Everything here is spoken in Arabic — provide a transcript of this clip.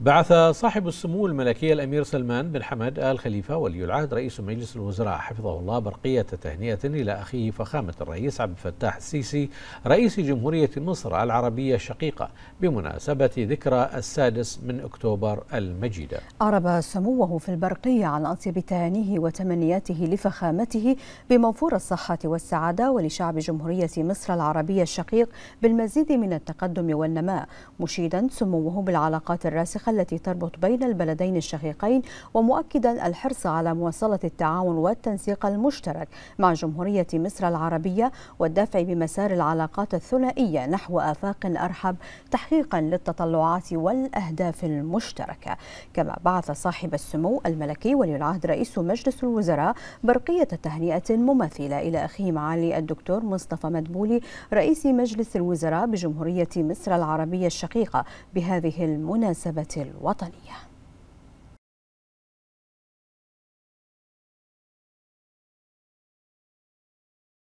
بعث صاحب السمو الملكية الأمير سلمان بن حمد آل خليفة ولي العهد رئيس مجلس الوزراء حفظه الله برقية تهنئة إلى أخيه فخامة الرئيس عبد الفتاح السيسي رئيس جمهورية مصر العربية الشقيقة بمناسبة ذكرى السادس من أكتوبر المجيدة أعرب سموه في البرقية عن أطيب تهانيه وتمنياته لفخامته بموفور الصحة والسعادة ولشعب جمهورية مصر العربية الشقيق بالمزيد من التقدم والنماء مشيدا سموه بالعلاقات الراسخة الوثيقة التي تربط بين البلدين الشقيقين ومؤكدا الحرص على مواصلة التعاون والتنسيق المشترك مع جمهورية مصر العربية والدفع بمسار العلاقات الثنائية نحو آفاق أرحب تحقيقا للتطلعات والأهداف المشتركة كما بعث صاحب السمو الملكي ولي العهد رئيس مجلس الوزراء برقية تهنئة مماثلة إلى أخيه معالي الدكتور مصطفى مدبولي رئيس مجلس الوزراء بجمهورية مصر العربية الشقيقة بهذه المناسبة الوطنيه